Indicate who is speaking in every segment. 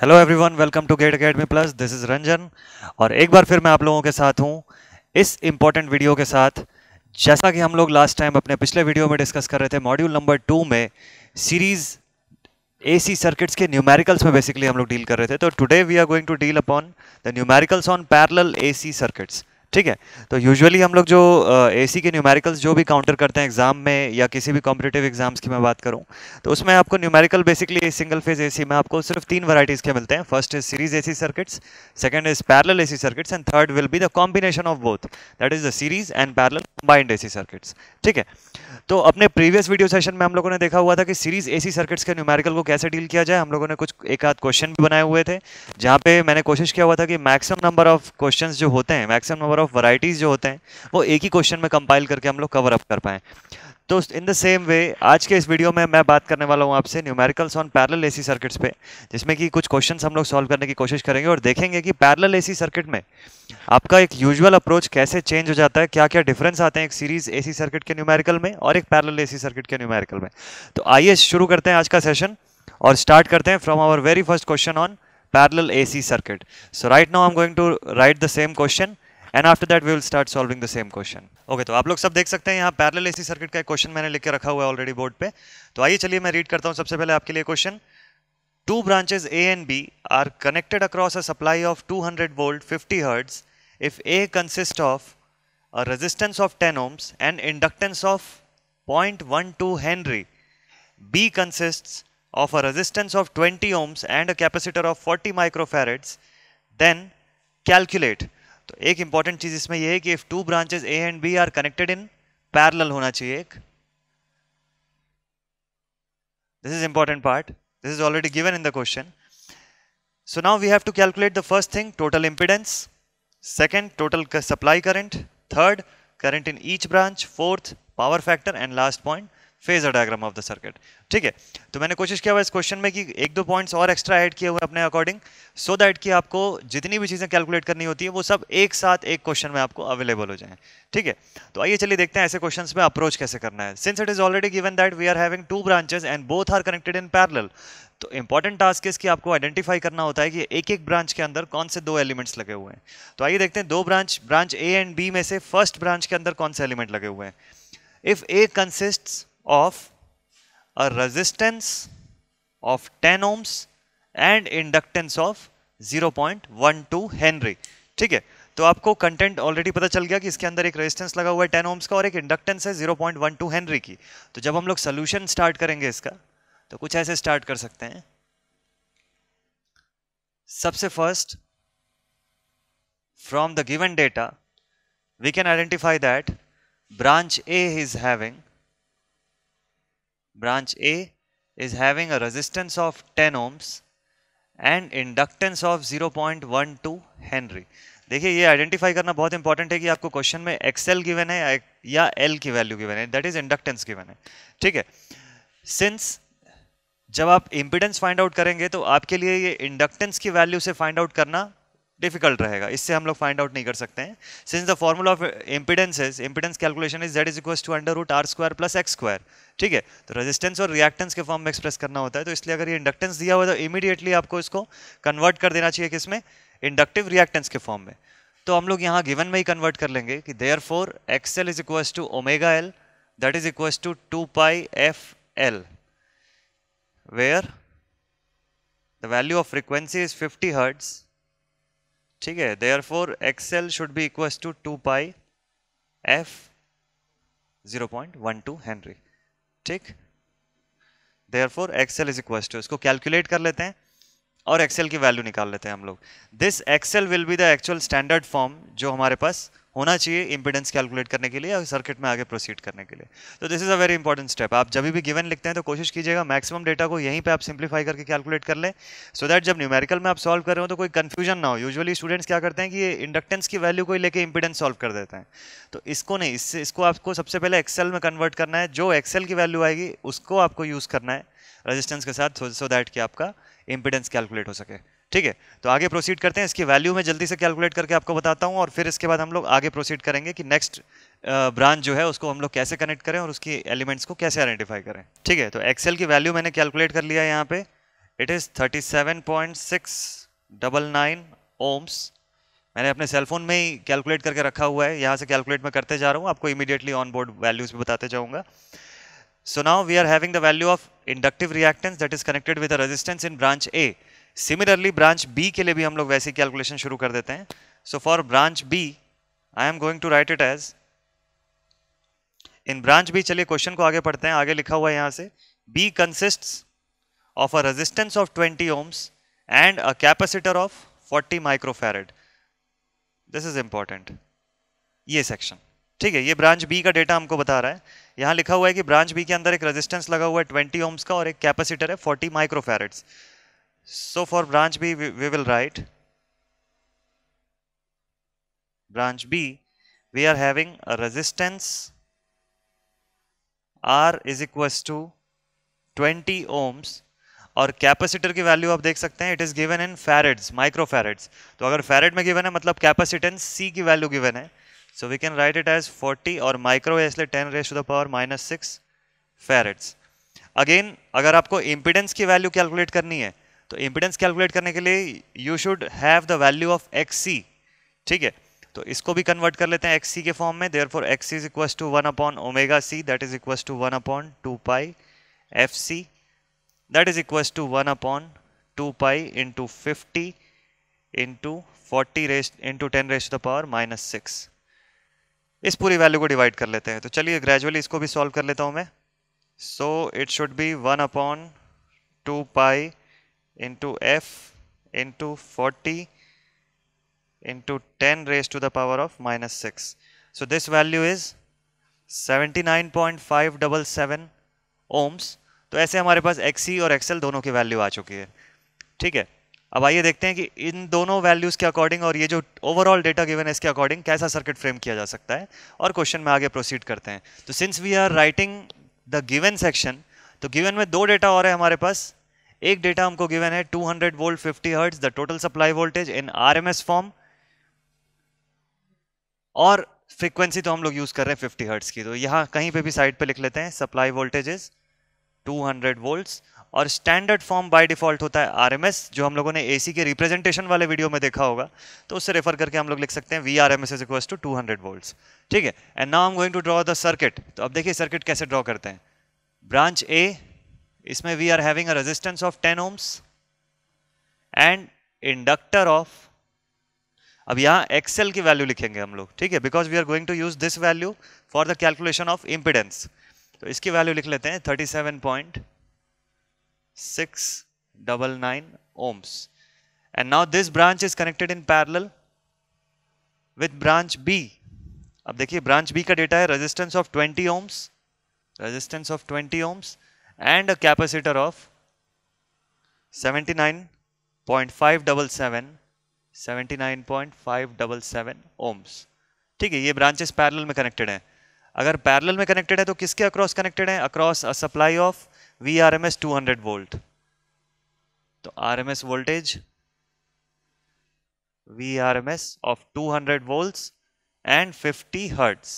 Speaker 1: Hello everyone welcome to GATE academy plus this is Ranjan और एक बार फिर मैं आप लोगों के साथ हूँ इस इम्पॉर्टेंट वीडियो के साथ जैसा कि हम लोग लास्ट टाइम अपने पिछले वीडियो में डिस्कस कर रहे थे मॉड्यूल नंबर टू में सीरीज़ एसी सर्किट्स के न्यूमेरिकल्स में बेसिकली हम लोग डील कर रहे थे तो today we are going to deal upon the numericals on parallel AC circuits ठीक है तो यूजुअली हम लोग जो ए uh, के न्यूमेरिकल्स जो भी काउंटर करते हैं एग्जाम में या किसी भी कॉम्पिटेटिव एग्जाम्स की मैं बात करूं तो उसमें आपको numerical basically single phase AC में आपको सिर्फ तीन वराइटीज़ के मिलते हैं first is series AC circuits second is parallel AC circuits and third will be the combination of both that is the series and parallel combined AC circuits ठीक है तो अपने प्रीवियस वीडियो सेशन में हम लोगों ने देखा हुआ था कि सीरीज ए सर्किट्स के न्यूमेरिकल को कैसे डील किया जाए हम लोगों ने कुछ एक आध क्वेश्चन भी बनाए हुए थे जहाँ पे मैंने कोशिश किया हुआ था कि मैक्सिमम नंबर ऑफ क्वेश्चन जो होते हैं maximum number of of varieties जो होते हैं वो एक ही क्वेश्चन में कंपाइल करके हम लोग कवर अप कर पाएँ तो इन द सेम वे आज के इस वीडियो में मैं बात करने वाला हूँ आपसे numericals on parallel AC circuits पे जिसमें कि कुछ क्वेश्चंस हम लोग सॉल्व करने की कोशिश करेंगे और देखेंगे कि पैरल एसी सर्किट में आपका एक यूजुअल अप्रोच कैसे चेंज हो जाता है क्या क्या डिफरेंस आते हैं एक सीरीज़ एसी सर्किट के न्यूमेरिकल में और एक पैरल एसी सर्किट के न्यूमेरिकल में तो आइए शुरू करते हैं आज का सेशन और स्टार्ट करते हैं from our very first question on parallel AC circuit so right now I am going to write the same question and after that we will start solving the same question okay तो आप लोग सब देख सकते हैं यहाँ parallel AC circuit का question मैंने लिख के रखा हुआ है ऑलरेडी बोर्ड पे तो आइए चलिए मैं रीड करता हूँ सबसे पहले आपके लिए question two branches A and B are connected across a supply of 200 hundred volt fifty hertz if A consist of a resistance of ten ohms and inductance of point one two henry B consist of a resistance of twenty ohms and a capacitor of forty microfarads then calculate तो एक important चीज इसमें यह है कि if two branches A and B are connected in parallel होना चाहिए एक this is important part this is already given in the question so now we have to calculate the first thing total impedance second total supply current third current in each branch fourth power factor and last point phasor diagram of the circuit ठीक है तो मैंने कोशिश किया हुआ इस question में कि एक दो पॉइंट्स और एक्स्ट्रा ऐड किए हुए अपने अकॉर्डिंग सो दैट कि आपको जितनी भी चीज़ें कैलकुलेट करनी होती है वो सब एक साथ एक क्वेश्चन में आपको अवेलेबल हो जाए ठीक है तो आइए चलिए देखते हैं ऐसे क्वेश्चन में अप्रोच कैसे करना है since it is already given that we are having two branches and both are connected in parallel तो इंपॉर्टेंट टास्क है इसकी आपको आइडेंटिफाई करना होता है कि एक एक ब्रांच के अंदर कौन से दो एलिमेंट्स लगे हुए हैं तो आइए देखते हैं दो branch branch A and B में से फर्स्ट ब्रांच के अंदर कौन से एलिमेंट लगे हुए हैं if A consists of a resistance of 10 ohms and inductance of 0.12 henry ठीक है तो आपको कंटेंट ऑलरेडी पता चल गया कि इसके अंदर एक रेजिस्टेंस लगा हुआ है 10 ओम्स का और एक इंडक्टेंस है 0.12 हेनरी की तो जब हम लोग सोल्यूशन स्टार्ट करेंगे इसका तो कुछ ऐसे स्टार्ट कर सकते हैं सबसे first from the given data we can identify that branch A is having branch A is having a resistance of 10 ohms and inductance of 0.12 henry देखिए ये आइडेंटिफाई करना बहुत इंपॉर्टेंट है कि आपको क्वेश्चन में एक्सएल गिवन है या एल की वैल्यू गिवन है दैट इज इंडक्टेंस गिवन है ठीक है सिंस जब आप इंपिडेंस फाइंड आउट करेंगे तो आपके लिए ये इंडक्टेंस की वैल्यू से फाइंड आउट करना डिफिकल्ट रहेगा इससे हम लोग फाइंड आउट नहीं कर सकते हैं since the formula of impedance is impedance calculation is Z is equal to under root R square plus X square ठीक है तो रेजिस्टेंस और रिएक्टेंस के फॉर्म में एक्सप्रेस करना होता है तो इसलिए अगर ये इंडक्टेंस दिया हुआ तो इमीडिएटली आपको इसको कन्वर्ट कर देना चाहिए किसमें इंडक्टिव रिएक्टेंस के फॉर्म में तो हम लोग यहाँ गिवन में ही कन्वर्ट कर लेंगे कि therefore X L is equal to omega L that is equal to two pi F L where the value of frequency is fifty hertz ठीक है therefore X L should be equal to two pi F zero point one two henry ठीक therefore X L is equal to इसको calculate कर लेते हैं और Excel की value निकाल लेते हैं हम लोग this X L will be the actual standard form जो हमारे पास होना चाहिए इम्पिडेंस कैलकुलेट करने के लिए और सर्किट में आगे प्रोसीड करने के लिए तो this is a very important step आप जब भी गिवन लिखते हैं तो कोशिश कीजिएगा मैक्सिमम डेटा को यहीं पे आप सिंप्लीफाई करके कैलकुलेट कर लें सो दैट जब न्यूमेरिकल में आप सॉल्व कर रहे हो तो कोई कन्फ्यूजन ना हो यूजली स्टूडेंट्स क्या करते हैं कि इंडक्टेंस की वैल्यू को लेकर इंपिडेंस सॉल्व कर देते हैं तो इसको नहीं इससे इसको आपको सबसे पहले एक्सेल में कन्वर्ट करना है जो एक्सेल की वैल्यू आएगी उसको आपको यूज़ करना है रजिस्टेंस के साथ सो दैट कि आपका इम्पिडेंस कैलकुलेट हो सके ठीक है तो आगे प्रोसीड करते हैं इसकी वैल्यू मैं जल्दी से कैलकुलेट करके आपको बताता हूँ और फिर इसके बाद हम लोग आगे प्रोसीड करेंगे कि नेक्स्ट ब्रांच uh, जो है उसको हम लोग कैसे कनेक्ट करें और उसकी एलिमेंट्स को कैसे आइडेंटिफाई करें ठीक है तो एक्सेल की वैल्यू मैंने कैलकुलेट कर लिया यहाँ पे it is thirty seven point six double nine ohms मैंने अपने सेलफोन में ही कैलकुलेट करके रखा हुआ है यहाँ से कैलकुलेट मैं करते जा रहा हूँ आपको इमीडिएटली ऑन बोर्ड वैल्यूज़ भी बताते जाऊँगा So now we are having the value of inductive reactance that is connected with a resistance in branch A. Similarly, branch B के लिए भी हम लोग वैसी calculation शुरू कर देते हैं. So for branch B, I am going to write it as in branch B चलिए question को आगे पढ़ते हैं. आगे लिखा हुआ है यहाँ से B consists of a resistance of 20 ohms and a capacitor of 40 microfarad. This is important. ये section. ठीक है ये branch B का data हमको बता रहा है. यहाँ लिखा हुआ है कि ब्रांच बी के अंदर एक रेजिस्टेंस लगा हुआ है ट्वेंटी ओम्स का और एक कैपेसिटर है forty microfarads so for branch B we will write branch B we are having resistance R is is to twenty ohms और कैपेसिटर की वैल्यू आप देख सकते हैं it is given in farads micro तो अगर फैरेड में गिवन है मतलब कैपेसिटेंस सी की वैल्यू गिवन है so we can write it as forty और माइक्रो इसलिए 10 raise to the power minus six farads again अगर आपको इम्पिडेंस की वैल्यू कैलकुलेट करनी है तो इम्पिडेंस कैलकुलेट करने के लिए you should have the value of X C ठीक है तो इसको भी कन्वर्ट कर लेते हैं एक्स सी के फॉर्म में therefore X is equal to one upon omega C that is equal to one upon two pi F C that is equal to one upon two pi into fifty into forty raise into ten raise the power minus six इस पूरी value को divide कर लेते हैं तो चलिए gradually इसको भी सॉल्व कर लेता हूँ मैं so it should be one upon two pi into F into forty into ten raise to the power of minus six so this value is seventy nine point five double seven ohms तो ऐसे हमारे पास X C e और X L दोनों की value आ चुकी है ठीक है अब आइए देखते हैं कि इन दोनों वैल्यूज़ के अकॉर्डिंग और ये जो ओवरऑल डेटा गिवन है इसके अकॉर्डिंग कैसा सर्किट फ्रेम किया जा सकता है और क्वेश्चन में आगे प्रोसीड करते हैं तो since we are writing the given section तो गिवन में दो डेटा और है हमारे पास एक डेटा हमको गिवन है 200 volt fifty hertz the total supply voltage in R form और फ्रीक्वेंसी तो हम लोग यूज़ कर रहे हैं फिफ्टी हर्ट्स की तो यहाँ कहीं पे भी साइड पे लिख लेते हैं सप्लाई वोल्टेज इज 200 वोल्ट्स और स्टैंडर्ड फॉर्म बाय डिफॉल्ट होता है आरएमएस जो हम लोगों ने एसी के रिप्रेजेंटेशन वाले वीडियो में देखा होगा तो उससे रेफर करके हम लोग लिख सकते हैं V R M S is equal to two hundred volt ठीक है and now am going to draw the circuit तो अब देखिए सर्किट कैसे ड्रॉ करते हैं ब्रांच ए इसमें we are having a resistance of ten ohms and inductor of अब यहाँ एक्सेल की वैल्यू लिखेंगे हम लोग ठीक है because we are going to use this value for the calculation of impedance तो इसकी वैल्यू लिख लेते हैं thirty 699 ohms. And now this branch is connected in parallel with branch B. अब देखिए branch b का data है resistance of 20 ohms resistance of 20 ohms and a capacitor of 79.577 79.577 ohms ठीक है ये ब्रांचेस पैरेलल में कनेक्टेड हैं अगर पैरेलल में कनेक्टेड है तो किसके अक्रॉस कनेक्टेड है across a supply of V R M S two hundred volt तो R M S voltage V R M S of two hundred volt and fifty hertz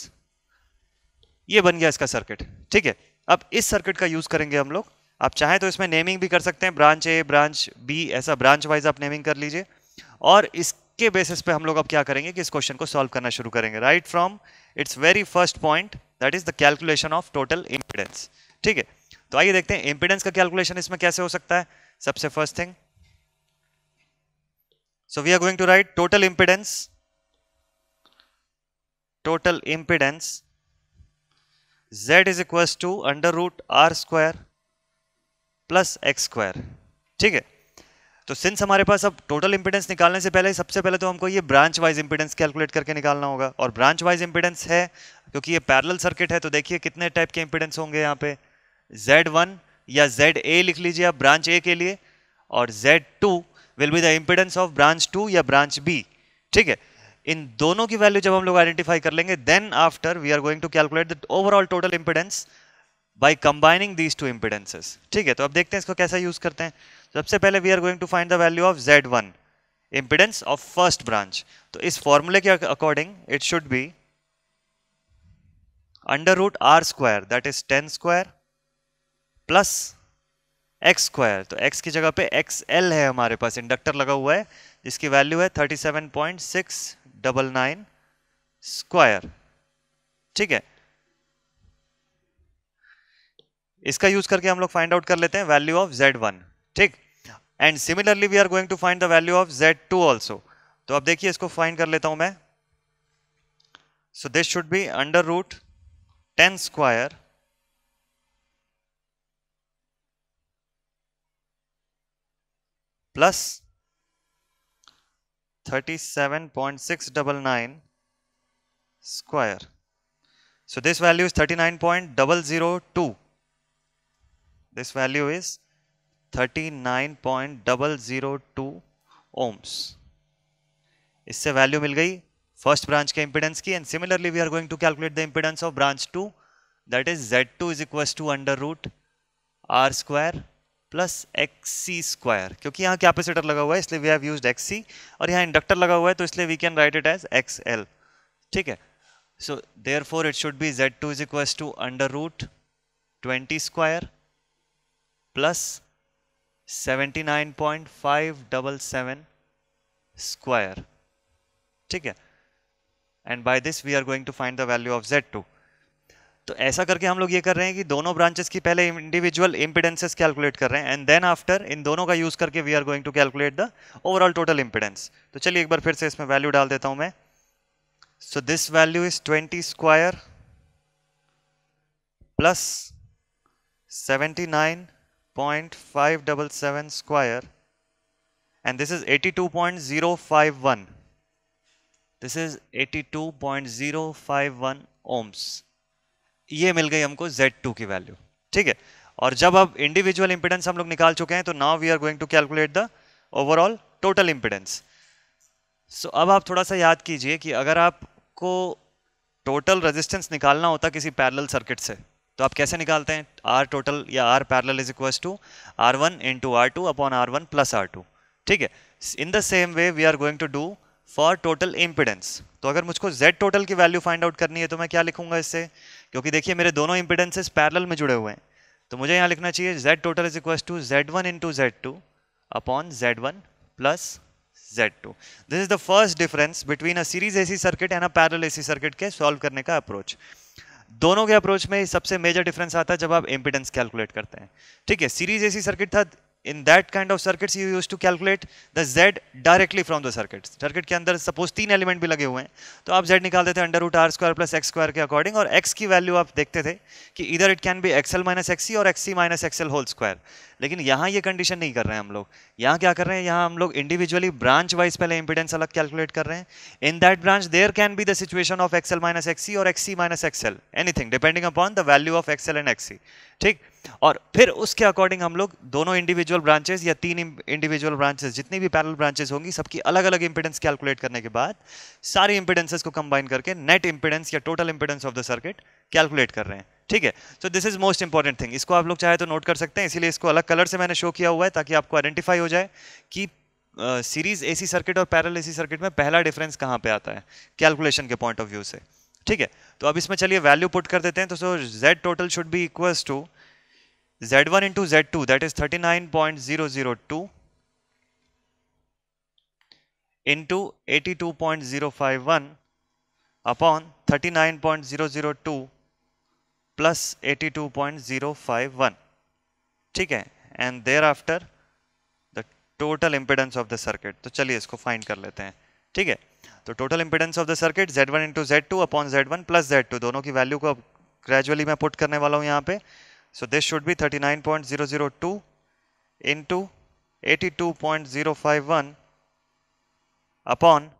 Speaker 1: ये बन गया इसका सर्किट ठीक है अब इस सर्किट का यूज करेंगे हम लोग आप चाहें तो इसमें नेमिंग भी कर सकते हैं ब्रांच ए ब्रांच बी ऐसा ब्रांच वाइज आप नेमिंग कर लीजिए और इसके बेसिस पे हम लोग अब क्या करेंगे कि इस क्वेश्चन को सॉल्व करना शुरू करेंगे right from its very first point that is the calculation of total impedance ठीक है तो आइए देखते हैं इंपिडेंस का कैलकुलेशन इसमें कैसे हो सकता है सबसे first thing so we are going to write total impedance total impedance z is equals to under root R square plus X square ठीक है तो सिंस हमारे पास अब टोटल इंपिडेंस निकालने से पहले सबसे पहले तो हमको ये ब्रांच वाइज इंपिडेंस कैलकुलेट करके निकालना होगा और ब्रांच वाइज इंपिडेंस है क्योंकि ये पैरल सर्किट है तो देखिए कितने टाइप के इंपिडेंस होंगे यहाँ पे जेड वन या जेड ए लिख लीजिए आप ब्रांच ए के लिए और Z two will be the impedance of branch two या ब्रांच बी ठीक है इन दोनों की वैल्यू जब हम लोग आइडेंटिफाई कर लेंगे then after we are going to calculate the overall total impedance by combining these two impedances ठीक है तो अब देखते हैं इसको कैसा यूज करते हैं सबसे पहले we are going to find the value of Z one impedance of first branch तो इस फॉर्मूले के according it should be under root R square that is ten square plus X square तो एक्स की जगह पे एक्स एल है हमारे पास इंडक्टर लगा हुआ है जिसकी वैल्यू है thirty seven point six double nine square ठीक है इसका यूज करके हम लोग फाइंड आउट कर लेते हैं वैल्यू ऑफ जेड वन ठीक and similarly we are going to find the value of Z two also तो अब देखिए इसको फाइंड कर लेता हूं मैं so this should be under root ten square plus thirty seven point six double nine two this value is thirty 39.002. Point double zero 39.002 ohms इससे value मिल गई फर्स्ट ब्रांच के इंपिडेंस की and similarly we are going to calculate the impedance of branch two that is Z two is equal to under root R square plus X C square क्योंकि यहाँ capacitor लगा हुआ है इसलिए we have use X C और यहाँ inductor लगा हुआ है तो इसलिए we can write it as X L ठीक है so therefore it should be Z two is equal to under root twenty square plus seventy nine point five double seven square ठीक है and by this we are going to find the value of Z two तो ऐसा करके हम लोग ये कर रहे हैं कि दोनों ब्रांचेस की पहले इंडिविजुअल इम्पिडेंसेस कैलकुलेट कर रहे हैं एंड देन आफ्टर इन दोनों का यूज़ करके we are going to calculate the overall total impedance तो चलिए एक बार फिर से इसमें वैल्यू डाल देता हूँ मैं so this value is twenty square plus seventy nine point five double seven square and this is eighty two point zero this is eighty two point zero five one ohms ये मिल गई हमको Z2 की value ठीक है और जब अब इंडिविजुअल इंपिडेंस हम लोग निकाल चुके हैं तो now we are going to calculate the overall total impedance so अब आप थोड़ा सा याद कीजिए कि अगर आपको टोटल रेजिस्टेंस निकालना होता किसी पैरल सर्किट से तो आप कैसे निकालते हैं आर टोटल या R parallel is equal to R one into R two upon R one plus R two ठीक है in the same way we are going to do for total impedance तो अगर मुझको Z टोटल की value find out करनी है तो मैं क्या लिखूंगा इससे क्योंकि देखिए मेरे दोनों इम्पिडेंसेस पैरल में जुड़े हुए हैं तो मुझे यहाँ लिखना चाहिए Z total is equal to Z one into Z two upon Z one plus Z two this is the first difference between a series C circuit and a parallel C circuit के solve करने का approach दोनों के approach में सबसे major difference आता है जब आप इम्पिडेंस कैलकुलेट करते हैं ठीक है सीरीज सी सर्किट था in that kind of circuits you use to calculate the Z directly from the circuits circuit के अंदर सपोज तीन एलिमेंट भी लगे हुए हैं तो आप जेड निकालते थे under root R square plus X square के अकॉर्डिंग और एक्स की वैल्यू आप देखते थे कि इधर it can be XL minus XC और XC minus XL whole square लेकिन यहाँ ये कंडीशन नहीं कर रहे हैं हम लोग यहाँ क्या कर रहे हैं यहाँ हम लोग इंडिविजुअली ब्रांच वाइज पहले इंपिडेंस अलग कैलकुलेट कर रहे हैं in that branch there can be the situation of XL minus XC और XC minus XL anything depending upon the value of XL and XC ठीक और फिर उसके अकॉर्डिंग हम लोग दोनों इंडिविजुअल ब्रांचेस या तीन इंडिविजुअल ब्रांचेस जितनी भी पैरल ब्रांचेस होंगी सबकी अलग अलग इंपिडेंस कैलकुलेट करने के बाद सारी इंपिडेंसेस को कंबाइन करके नेट इंपिडेंस या total impedance of the circuit calculate कर रहे हैं ठीक है so this is most important thing इसको आप लोग चाहे तो नोट कर सकते हैं इसीलिए इसको अलग कलर से मैंने शो किया हुआ है ताकि आपको आइडेंटिफाई हो जाए कि सीरीज एसी सर्किट और पैरल एसी सर्किट में पहला डिफरेंस कहाँ पर आता है कैलकुलेशन के पॉइंट ऑफ व्यू से ठीक है तो अब इसमें चलिए वैल्यू पुट कर देते हैं तो so Z total should be equals to Z1 into Z2 that is 39.002 into 82.051 upon 39.002 plus 82.051 ठीक है and thereafter the total impedance of the circuit तो चलिए इसको फाइंड कर लेते हैं ठीक है तो total impedance of the circuit Z1 into z2 upon z1 plus z2 दोनों की वैल्यू को ग्रेजुअली मैं पुट करने वाला हूँ यहाँ पे So this should be 39.002 into 82.051 upon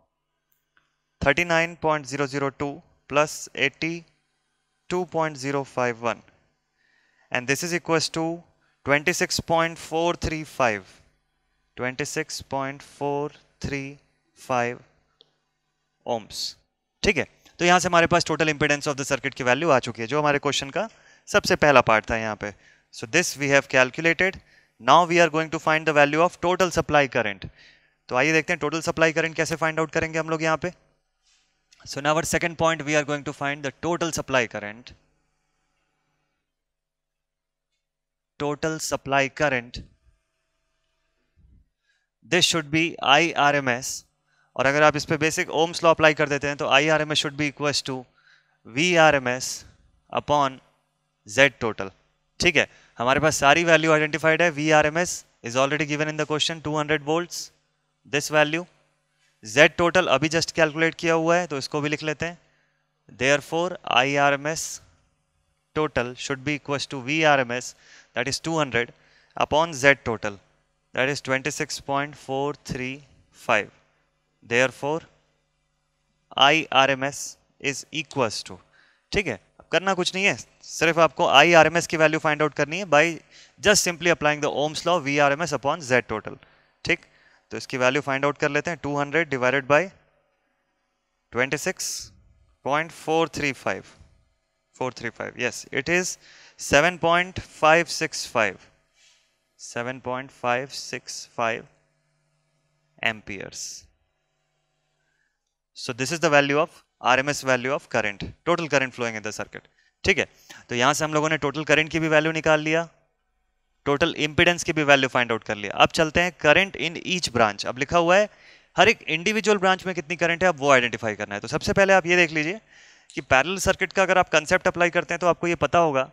Speaker 1: 39.002 plus 82.051 and this is equals to 26.435 26.435 ohms ठीक है तो यहां से हमारे पास total impedance of the circuit की वैल्यू आ चुकी है जो हमारे क्वेश्चन का सबसे पहला पार्ट था यहाँ पे so this we have calculated now we are going to find the value of total supply current तो आइए देखते हैं टोटल सप्लाई करंट कैसे फाइंड आउट करेंगे हम लोग यहाँ पे so now our second point we are going to find the total supply the total supply current this should be I R M S और अगर आप इस पर बेसिक ओम्स लॉ अप्लाई कर देते हैं तो I R M S should be equal to V R M S upon z total ठीक है हमारे पास सारी वैल्यू आइडेंटिफाइड है V R M S is already given in the question 200 hundred volts this value z total अभी just calculate किया हुआ है तो इसको भी लिख लेते हैं therefore I R M S total should be total should be equals to VRMS that is 200 अपॉन Z total for I 26.435 M S is equals to ठीक है करना कुछ नहीं है सिर्फ आपको आई आर एम एस की वैल्यू फाइंड आउट करनी है by just simply applying the ohm's law V R M S upon Z total ठीक तो इसकी वैल्यू फाइंड आउट कर लेते हैं two hundred divided by twenty six point four three five four three five yes it is seven point five six five seven point five six five amperes. So this is the value of RMS value of current total current flowing in the circuit ठीक है तो यहां से हम लोगों ने total current की भी वैल्यू निकाल लिया टोटल इंपिडेंस की भी वैल्यू फाइंड आउट कर लिया अब चलते हैं करंट इन ईच ब्रांच अब लिखा हुआ है हर एक इंडिविजुअल ब्रांच में कितनी करंट है अब वो आइडेंटिफाई करना है तो सबसे पहले आप ये देख लीजिए कि पैरल सर्किट का अगर आप कंसेप्ट अप्लाई करते हैं तो आपको ये पता होगा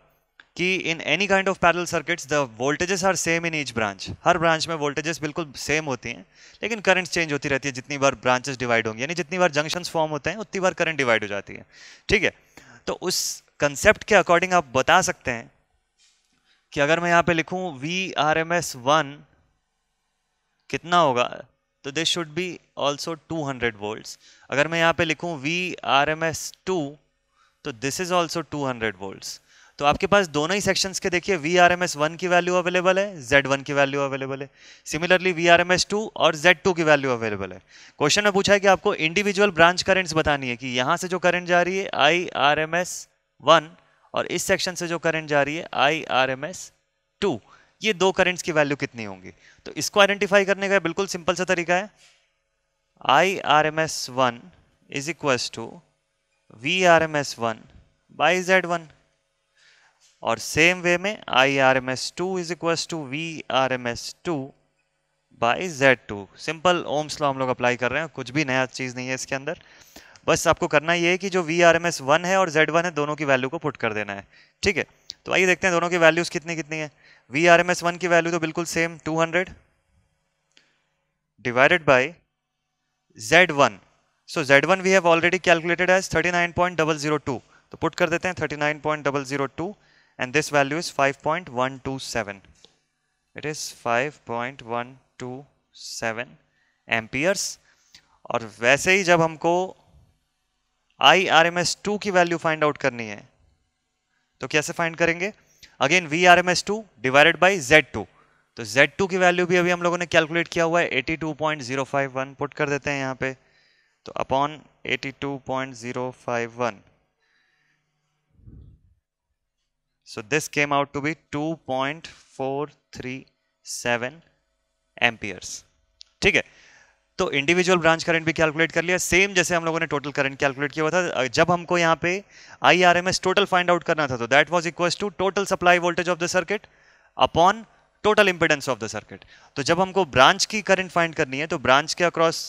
Speaker 1: कि in any kind of parallel circuits the voltages are same in each branch हर ब्रांच में वोल्टेजेस बिल्कुल सेम होती हैं लेकिन करंट चेंज होती रहती है जितनी बार ब्रांचेस डिवाइड होंगी यानी जितनी बार जंक्शन फॉर्म होते हैं उतनी बार करंट डिवाइड हो जाती है ठीक है तो उस कंसेप्ट के अकॉर्डिंग आप बता सकते हैं कि अगर मैं यहाँ पे लिखूँ V R M S one कितना होगा तो this should be also two hundred volt अगर मैं यहाँ पे लिखूँ V R M S two तो this is also two hundred volts तो आपके पास दोनों ही सेक्शंस के देखिए V R M S one की वैल्यू अवेलेबल है जेड वन की वैल्यू अवेलेबल है similarly we R M S two और जेड टू की वैल्यू अवेलेबल है क्वेश्चन में पूछा है कि आपको इंडिविजुअल ब्रांच करेंट्स बतानी है कि यहाँ से जो करंट जा रही है I R M S one और इस सेक्शन से जो करंट जा रही है I R M S two ये दो करेंट्स की वैल्यू कितनी होंगी तो इसको आइडेंटिफाई करने का बिल्कुल सिंपल सा तरीका है I R M S one is equal to V R M S one by Z one और सेम वे में I R M S two is equal to V R M S two by Z two simple ohm's law हम लोग apply कर रहे हैं कुछ भी नया चीज़ नहीं है इसके अंदर बस आपको करना ये है कि जो V R M S one है और जेड वन है दोनों की वैल्यू को पुट कर देना है ठीक है तो आइए देखते हैं दोनों की वैल्यूज़ कितनी कितनी है V R M S one की वैल्यू तो बिल्कुल same two hundred divided by Z one so Z one we have already calculated as thirty nine point double zero two तो पुट कर देते हैं thirty nine point double zero two and this value is 5.127 it is 5.127 amperes और वैसे ही जब हमको I R M S two की वैल्यू फाइंड आउट करनी है तो कैसे फाइंड करेंगे again V R M S two divided by Z two तो जेड टू की वैल्यू भी अभी हम लोगों ने कैलकुलेट किया हुआ है eighty two point zero five one put कर देते हैं यहाँ पे तो upon eighty two point zero five one So this came out to be 2.437 amperes ठीक है तो इंडिविजुअल ब्रांच करंट भी कैलकुलेट कर लिया सेम जैसे हम लोगों ने टोटल करंट कैलकुलेट किया हुआ था जब हमको यहाँ पे I R M S total find out करना था तो that was equal to total supply voltage of the circuit upon total impedance of the circuit तो जब हमको ब्रांच की करंट फाइंड करनी है तो ब्रांच के अक्रॉस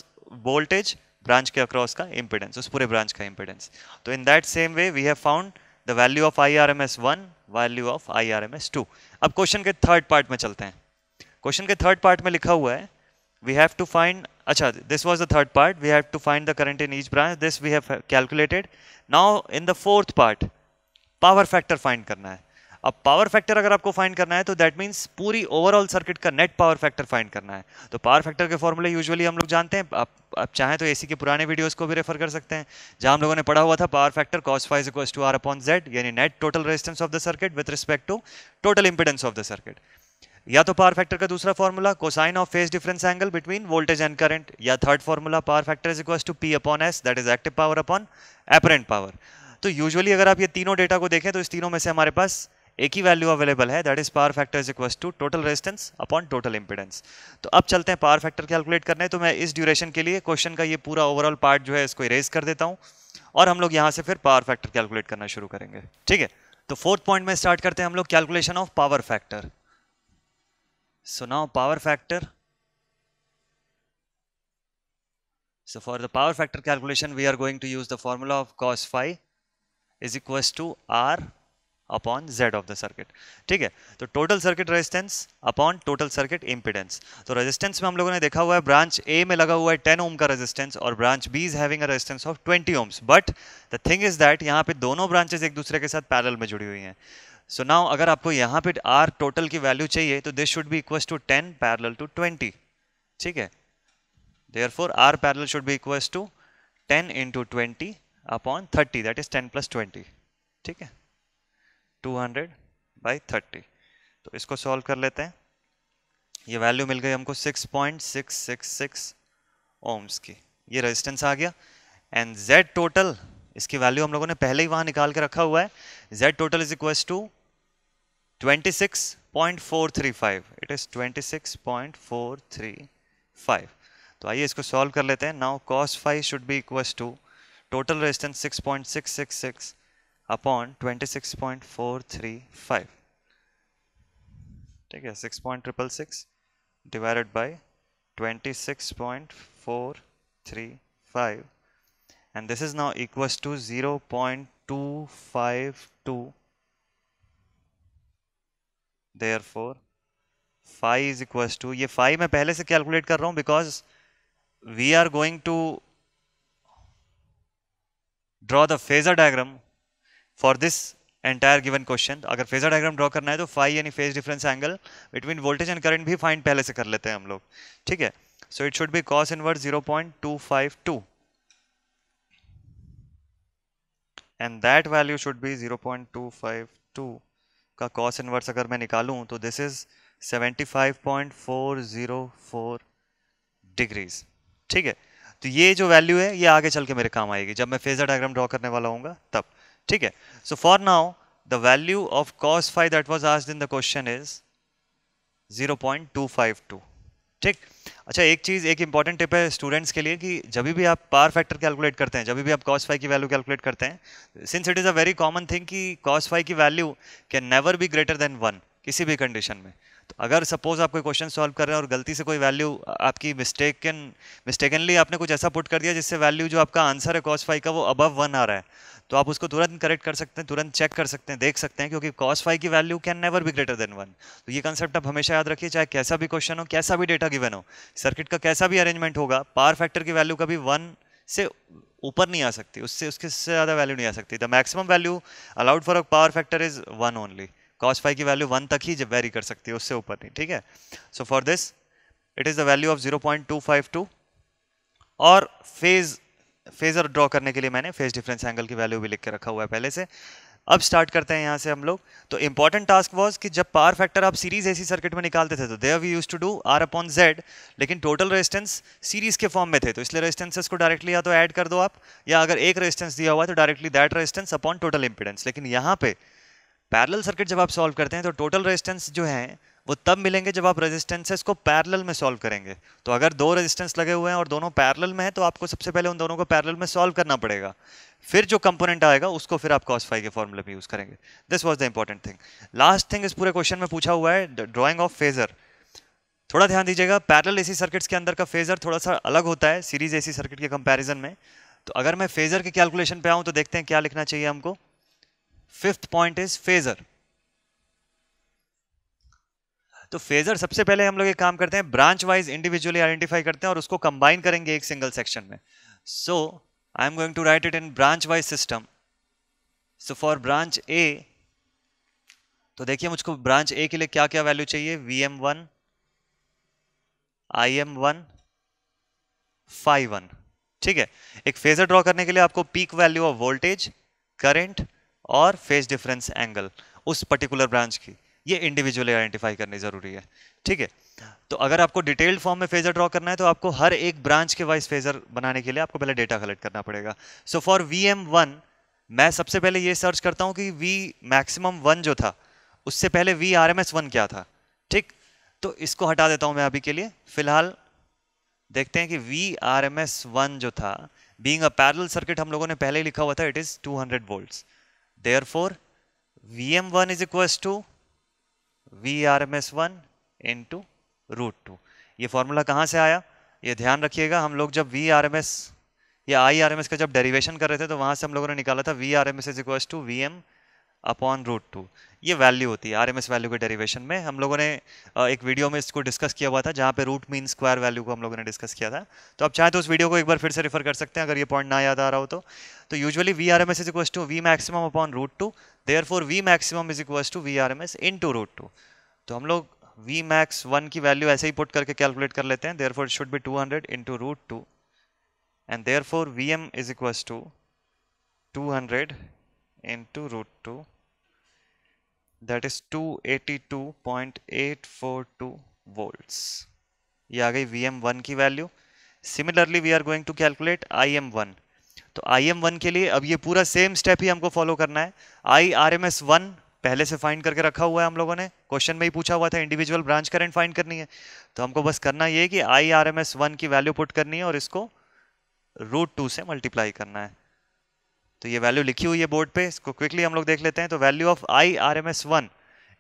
Speaker 1: वोल्टेज ब्रांच के अक्रॉस का इंपिडेंस उस पूरे ब्रांच का इंपिडेंस तो in that same way we have found the value of I R M S one value of I R M S two अब क्वेश्चन के third part में चलते हैं क्वेश्चन के थर्ड पार्ट में लिखा हुआ है वी हैव टू फाइंड अच्छा this was the third part we have to find the current in each branch this we have calculated now in the fourth part power factor find करना है अब power factor अगर आपको find करना है तो that means पूरी overall circuit का नेट पावर फैक्टर फाइंड करना है तो पावर फैक्टर के फॉर्मूले यूजुअली हम लोग जानते हैं आप आप चाहें तो एसी के पुराने वीडियोस को भी रेफर कर सकते हैं जहां हम लोगों ने पढ़ा हुआ था power factor cos phi equals to R upon Z यानी net total resistance of the circuit with respect to total impedance of the circuit या तो पावर फैक्टर का दूसरा formula cosine of phase difference angle between voltage and current या third formula power factor is equals to P upon S that is active power upon apparent power तो usually अगर आप ये तीनों डेटा को देखें तो इस तीनों में से हमारे पास एक ही वैल्यू अवेलेबल है that is power factor is equal to total resistance upon total impedance तो अब चलते हैं पावर फैक्टर कैलकुलेट करने तो मैं इस ड्यूरेशन के लिए क्वेश्चन का ये पूरा ओवरऑल पार्ट जो है इसको इरेज कर देता हूँ और हम लोग यहाँ से फिर पावर फैक्टर कैलकुलेट करना शुरू करेंगे ठीक है तो फोर्थ पॉइंट में स्टार्ट करते हैं हम लोग calculation of power factor so power factor so for the power factor calculation we are going to use the the of cos phi is is to R upon Z of the circuit ठीक है तो total circuit resistance upon total circuit impedance तो resistance में हम लोगों ने देखा हुआ है ब्रांच ए में लगा हुआ है टेन ओम का रेजिस्टेंस और branch B is having a resistance of twenty ohms but the thing is that यहाँ पे दोनों ब्रांचेस एक दूसरे के साथ पैरल में जुड़ी हुई हैं सो so नाउ अगर आपको यहाँ पे आर टोटल की वैल्यू चाहिए तो this should be equals to ten parallel to twenty ठीक है therefore R parallel should be equals to ten into twenty upon thirty that is ten plus twenty ठीक है 200 बाई 30 तो इसको solve कर लेते हैं ये वैल्यू मिल गई हमको 6.666 ओम्स की ये रेजिस्टेंस आ गया एंड Z टोटल इसकी वैल्यू हम लोगों ने पहले ही वहाँ निकाल के रखा हुआ है Z total is equal to 26.435 it is 26.435 तो आइए इसको सॉल्व कर लेते हैं now cos phi should be equal to total resistance 6.666 upon 26.435 take a 6.666 divided by 26.435 and this is now equals to 0.252 therefore phi is equals to ये phi i पहले से calculate because we are going to draw the phasor diagram for this entire given question अगर phasor diagram draw करना है तो phi यानी phase difference angle between voltage and current भी find पहले से कर लेते हैं हम लोग ठीक है so it should be cos inverse zero point two five two and that value should be zero point two five two का कॉस इनवर्स अगर मैं निकालूं तो this is seventy five point four zero four degrees ठीक है तो ये जो वैल्यू है ये आगे चल के मेरे काम आएगी जब मैं फेजर डायग्राम ड्रॉ करने वाला हूँ तब ठीक है so for now the value of cos phi that was as in the question is 0.252 ठीक अच्छा एक चीज़ एक इंपॉर्टेंट टिप है स्टूडेंट्स के लिए कि जब भी आप पार फैक्टर कैलकुलेट करते हैं जब भी आप कॉस फाइव की वैल्यू कैलकुलेट करते हैं since it is a very common thing कि कॉस फाइव की value can never be greater than one किसी भी कंडीशन में तो अगर सपोज आप कोई क्वेश्चन सॉल्व कर रहे हैं और गलती से कोई वैल्यू आपकी मिस्टेकन मिस्टेकनली आपने कुछ ऐसा पुट कर दिया जिससे वैल्यू जो आपका आंसर है कॉस फाइव का वो अबव वन आ रहा है तो आप उसको तुरंत करेक्ट कर सकते हैं तुरंत चेक कर सकते हैं देख सकते हैं क्योंकि कॉस फाइव की वैल्यू कैन नेवर भी ग्रेटर देन वन तो ये कंसेप्ट आप हमेशा याद रखिए चाहे कैसा भी क्वेश्चन हो कैसा भी डेटा गिवन हो सर्किट का कैसा भी अरेंजमेंट होगा पावर फैक्टर की वैल्यू कभी वन से ऊपर नहीं आ सकती उससे उसके से ज़्यादा वैल्यू नहीं आ सकती the maximum value allowed for a power factor is one only cos phi की वैल्यू वन तक ही जब वेरी कर सकती है उससे ऊपर नहीं ठीक है so for this it is the value of zero point two five two और फेज़ फेज़र ड्रॉ करने के लिए मैंने फेज डिफरेंस एंगल की वैल्यू भी लिख के रखा हुआ है पहले से अब स्टार्ट करते हैं यहाँ से हम लोग तो इंपॉर्टेंट टास्क वॉज कि जब पावर फैक्टर आप सीरीज एसी सर्किट में निकालते थे तो they we use to do R upon Z लेकिन टोटल रेजिस्टेंस सीरीज के फॉर्म में थे तो इसलिए रेजिस्टेंसेस को डायरेक्टली या तो ऐड कर दो आप या अगर एक रेजिस्टेंस दिया हुआ है तो directly that resistance upon total impedance लेकिन यहाँ पे पैरल सर्किट जब आप सॉल्व करते हैं तो टोटल रेजिस्टेंस जो है वो तब मिलेंगे जब आप रेजिस्टेंसेस को पैरेलल में सॉल्व करेंगे तो अगर दो रेजिस्टेंस लगे हुए हैं और दोनों पैरेलल में हैं तो आपको सबसे पहले उन दोनों को पैरेलल में सॉल्व करना पड़ेगा फिर जो कंपोनेंट आएगा उसको फिर आप कॉस फाइव के फॉर्मूले में यूज़ करेंगे this was the important thing last thing इस पूरे क्वेश्चन में पूछा हुआ है ड्रॉइंग ऑफ फेजर थोड़ा ध्यान दीजिएगा पैरल एसी सर्किट्स के अंदर का फेजर थोड़ा सा अलग होता है सीरीज एसी सर्किट के कंपेरिजन में तो अगर मैं फेजर के कैलकुलेशन पे आऊँ तो देखते हैं क्या लिखना चाहिए हमको फिफ्थ पॉइंट इज फेजर तो फेजर सबसे पहले हम लोग एक काम करते हैं ब्रांच वाइज इंडिविजुअली आइडेंटिफाई करते हैं और उसको कंबाइन करेंगे एक सिंगल सेक्शन में so I am going to write it in branch wise system so for branch A तो देखिए मुझको ब्रांच ए के लिए क्या क्या वैल्यू चाहिए V M one I M one phi one ठीक है एक फेजर ड्रॉ करने के लिए आपको peak value of voltage current और फेज डिफरेंस एंगल उस पर्टिकुलर ब्रांच की ये इंडिविजुअली आइडेंटिफाई करनी ज़रूरी है ठीक है तो अगर आपको डिटेल्ड फॉर्म में फेजर ड्रॉ करना है तो आपको हर एक ब्रांच के वाइज फेजर बनाने के लिए आपको पहले डेटा कलेक्ट करना पड़ेगा so for V M one मैं सबसे पहले ये सर्च करता हूँ कि वी मैक्सिमम वन जो था उससे पहले we R M S one क्या था ठीक तो इसको हटा देता हूँ मैं अभी के लिए फिलहाल देखते हैं कि V R M S one जो था बींग अ पैरल सर्किट हम लोगों ने पहले ही लिखा हुआ था it is two hundred volt therefore V M one is equals to V R M S one into root two ये फॉर्मूला कहाँ से आया ये ध्यान रखिएगा हम लोग जब वी आर एम एस या आई आर एम एस का जब डेरिवेशन कर रहे थे तो वहाँ से हम लोगों ने निकाला था V R M S is equal to V M upon root two ये वैल्यू होती है आर एम एस वैल्यू के डेरिवेशन में हम लोगों ने एक वीडियो में इसको डिस्कस किया हुआ था जहाँ पे रूट मीन स्क्वायर वैल्यू को हम लोगों ने डिस्कस किया था तो आप चाहें तो उस वीडियो को एक बार फिर से रेफर कर सकते हैं अगर ये पॉइंट ना याद आ रहा हो तो usually V R M S is equal to V maximum upon root two therefore V maximum is equal to V R M S into root two तो हम लोग वी मैक्स वन की value ऐसे ही put करके calculate कर लेते हैं therefore should be two hundred into root two and therefore V M is equal to two hundred into root 2 that is 282.842 volts ये आ गई वी एम वन की value similarly we are going to calculate I M one तो I M one के लिए अब ये पूरा सेम स्टेप ही हमको फॉलो करना है I R M S one पहले से फाइंड करके रखा हुआ है हम लोगों ने क्वेश्चन में ही पूछा हुआ था इंडिविजुअल ब्रांच करंट फाइंड करनी है तो हमको बस करना ये कि I R M S one की वैल्यू पुट करनी है और इसको रूट टू से मल्टीप्लाई करना है तो ये वैल्यू लिखी हुई है बोर्ड पे इसको क्विकली हम लोग देख लेते हैं तो value of I R M S one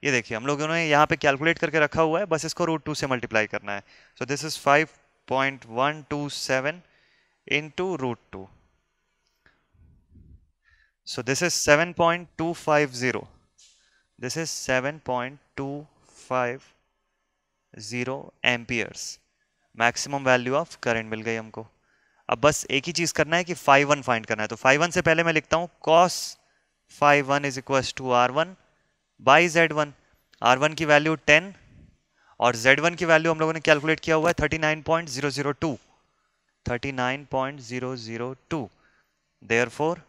Speaker 1: ये देखिए हम लोगों ने यहाँ पे कैलकुलेट करके रखा हुआ है बस इसको रूट टू से मल्टीप्लाई करना है so this is five point one two seven into root two so this is seven point two five zero this is seven point two five zero amperes maximum value of current मिल गई हमको अब बस एक ही चीज़ करना है कि five one find करना है तो फाइव वन से पहले मैं लिखता हूँ cos phi one is equal to R one by Z one R one की वैल्यू टेन और जेड वन की वैल्यू हम लोगों ने कैलकुलेट किया हुआ है thirty nine point zero zero two thirty nine point zero zero two therefore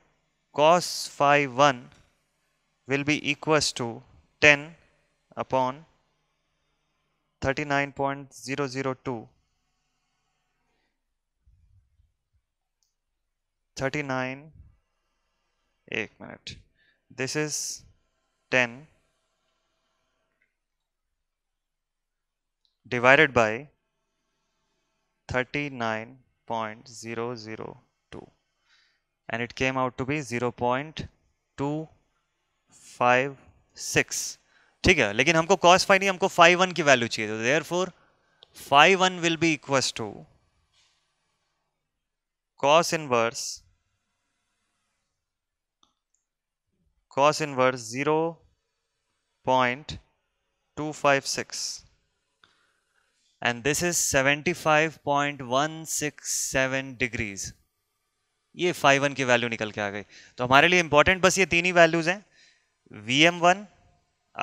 Speaker 1: cos phi one will be equals to ten upon thirty nine point zero zero two thirty nine एक minute this is ten it came 39.002 to be zero point two five 0.256 ठीक है लेकिन हमको cost five नहीं हमको five one की value चाहिए तो therefore phi one will be equals to cos inverse cos inverse 0.256 and this is 75.167 degrees ये फाइव वन की वैल्यू निकल के आ गई तो हमारे लिए इंपॉर्टेंट बस ये तीन ही वैल्यूज हैं V M one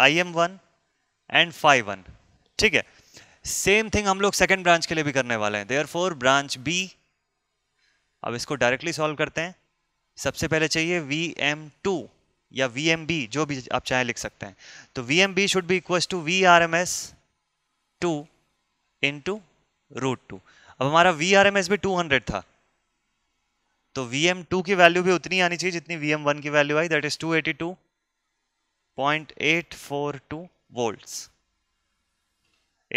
Speaker 1: I M one and phi one ठीक है सेम थिंग हम लोग सेकेंड ब्रांच के लिए भी करने वाले हैं देयर फोर ब्रांच बी अब इसको डायरेक्टली सॉल्व करते हैं सबसे पहले चाहिए वी एम टू या वी जो भी आप चाहें लिख सकते हैं तो V M B should be equal to V R M S two into root two अब हमारा वी आर एम एस भी टू हंड्रेड था तो वी एम टू की वैल्यू भी उतनी आनी चाहिए जितनी वी एम वन की वैल्यू आई that is two eighty two point eight four two volt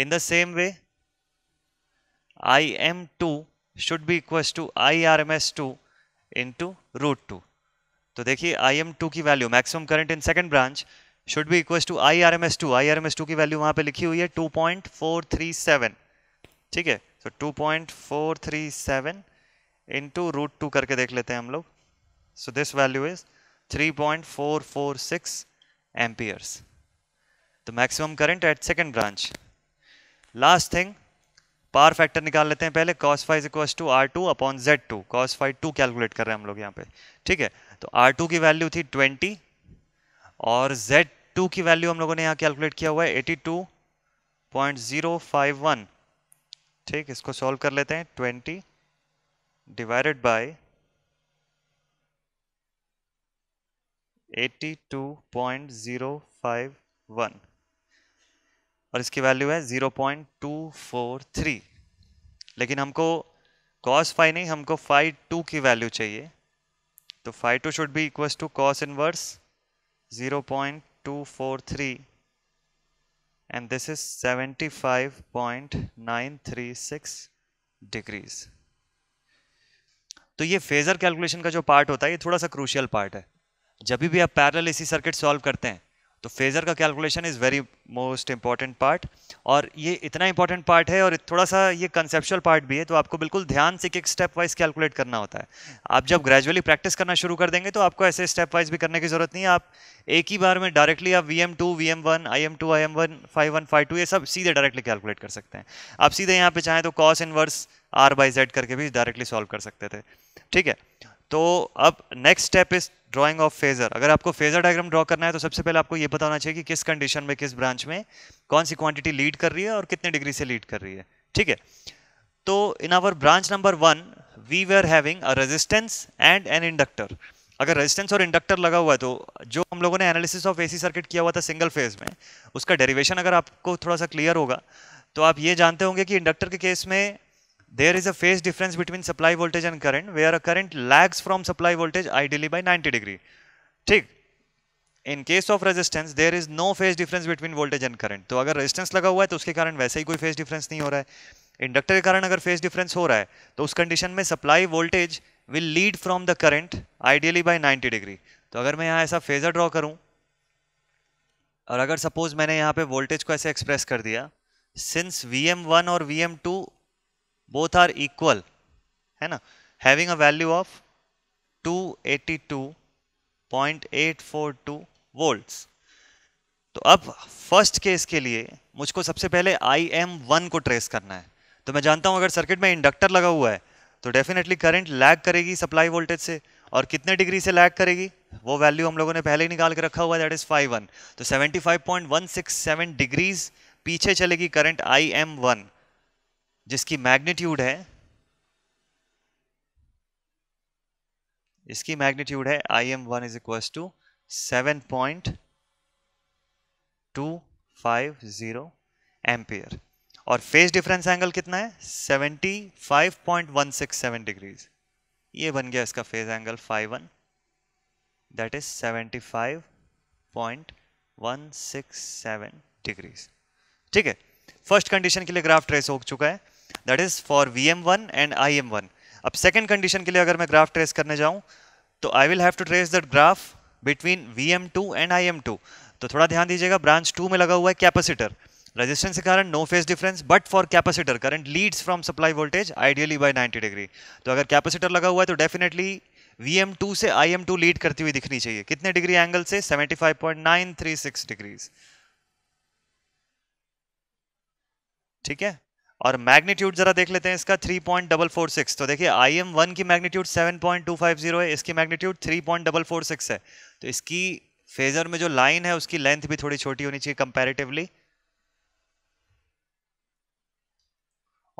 Speaker 1: in the same way I M two should be same to I R M S two into root two तो देखिए I M two की value maximum current in second branch should be equal to I R M S two I R M S two की value वहां पे लिखी हुई है two point four three seven ठीक है तो two point four three seven into root two करके देख लेते हैं हम लोग so this value is three point four four six amperes तो maximum current at second branch last thing power factor निकाल लेते हैं पहले cos phi equal to R two upon Z two cos phi two calculate कर रहे हैं हम लोग यहाँ पे ठीक है तो R2 की वैल्यू थी 20 और Z2 की वैल्यू हम लोगों ने यहाँ कैलकुलेट किया हुआ है 82.051 ठीक इसको सॉल्व कर लेते हैं 20 डिवाइडेड बाय 82.051 और इसकी वैल्यू है 0.243 लेकिन हमको कॉस फाइव नहीं हमको फाइव टू की वैल्यू चाहिए तो phi two should be equal to cos inverse zero point two four three and this is seventy five point nine three six degrees तो ये फेजर कैलकुलेशन का जो पार्ट होता है ये थोड़ा सा क्रूशियल पार्ट है जब भी आप पैरल इसी सर्किट सॉल्व करते हैं तो फेज़र का calculation is very most important part और ये इतना इंपॉर्टेंट पार्ट है और थोड़ा सा ये कंसेप्शुअल पार्ट भी है तो आपको बिल्कुल ध्यान से एक स्टेप वाइज कैलकुलेट करना होता है आप जब ग्रेजुअली प्रैक्टिस करना शुरू कर देंगे तो आपको ऐसे स्टेप वाइज भी करने की ज़रूरत नहीं है आप एक ही बार में डायरेक्टली आप V M two V M one I M two I M one phi one phi two ये सब सीधे डायरेक्टली कैलकुलेट कर सकते हैं आप सीधे यहाँ पे चाहें तो cos inverse R by Z करके भी डायरेक्टली सॉल्व कर सकते थे ठीक है तो अब next step is drawing of phasor अगर आपको फेजर डायग्राम ड्रॉ करना है तो सबसे पहले आपको ये पता होना चाहिए कि किस कंडीशन में किस ब्रांच में कौन सी क्वांटिटी लीड कर रही है और कितने डिग्री से लीड कर रही है ठीक है तो in our branch number one we we are having a resistance and an inductor अगर रेजिस्टेंस और इंडक्टर लगा हुआ है तो जो हम लोगों ने एनालिसिस ऑफ एसी सर्किट किया हुआ था सिंगल फेज में उसका डेरिवेशन अगर आपको थोड़ा सा क्लियर होगा तो आप ये जानते होंगे कि इंडक्टर के केस में there is a phase difference between supply voltage and current where a current lags from supply voltage ideally by 90 degree ठीक in case of resistance there is no phase difference between voltage and current तो अगर resistance लगा हुआ है तो उसके कारण वैसे ही कोई फेज डिफरेंस नहीं हो रहा है इंडक्टर के कारण अगर फेज डिफरेंस हो रहा है तो उस कंडीशन में supply voltage will lead from the current ideally by 90 degree तो अगर मैं यहाँ ऐसा फेजर ड्रॉ करूँ और अगर सपोज मैंने यहाँ पे वोल्टेज को ऐसे एक्सप्रेस कर दिया सिंस वी एम वन और V M two both are equal है ना having a value of 282.842 volts तो अब फर्स्ट केस के लिए मुझको सबसे पहले आई एम वन को ट्रेस करना है तो मैं जानता हूं अगर सर्किट में इंडक्टर लगा हुआ है तो डेफिनेटली करंट लैग करेगी सप्लाई वोल्टेज से और कितने डिग्री से लैग करेगी वो वैल्यू हम लोगों ने पहले ही निकाल के रखा हुआ है दैट इज़ फाइव वन तो seventy five point one six seven degrees पीछे चलेगी करंट आई एम वन जिसकी मैग्नीट्यूड है इसकी मैग्नीट्यूड है I M one is equal to seven point two five zero ampere और फेस डिफरेंस एंगल कितना है seventy five point one six seven degrees ये बन गया इसका phase angle phi one that is seventy five point one six seven degrees ठीक है first condition के लिए ग्राफ ट्रेस हो चुका है that is for V M one and I M one अब सेकेंड कंडीशन के लिए अगर मैं ग्राफ ट्रेस करने जाऊँ तो I will have to trace that graph between V M two and I M two तो थोड़ा ध्यान दीजिएगा ब्रांच टू में लगा हुआ है कैपेसिटर रेजिस्टेंस के कारण no phase difference but for capacitor current leads from supply voltage ideally by 90 degree तो अगर कैपेसिटर लगा हुआ है तो डेफिनेटली टू से आई एम टू लीड करती हुई दिखनी चाहिए कितने डिग्री एंगल से 75.936 डिग्रीज ठीक है और मैग्नीट्यूड जरा देख लेते हैं इसका 3.446 तो देखिए आई एम वन की मैग्नीट्यूड 7.250 है इसकी मैग्नीट्यूड 3.446 है तो इसकी फेजर में जो लाइन है उसकी लेंथ भी थोड़ी छोटी होनी चाहिए कंपैरेटिवली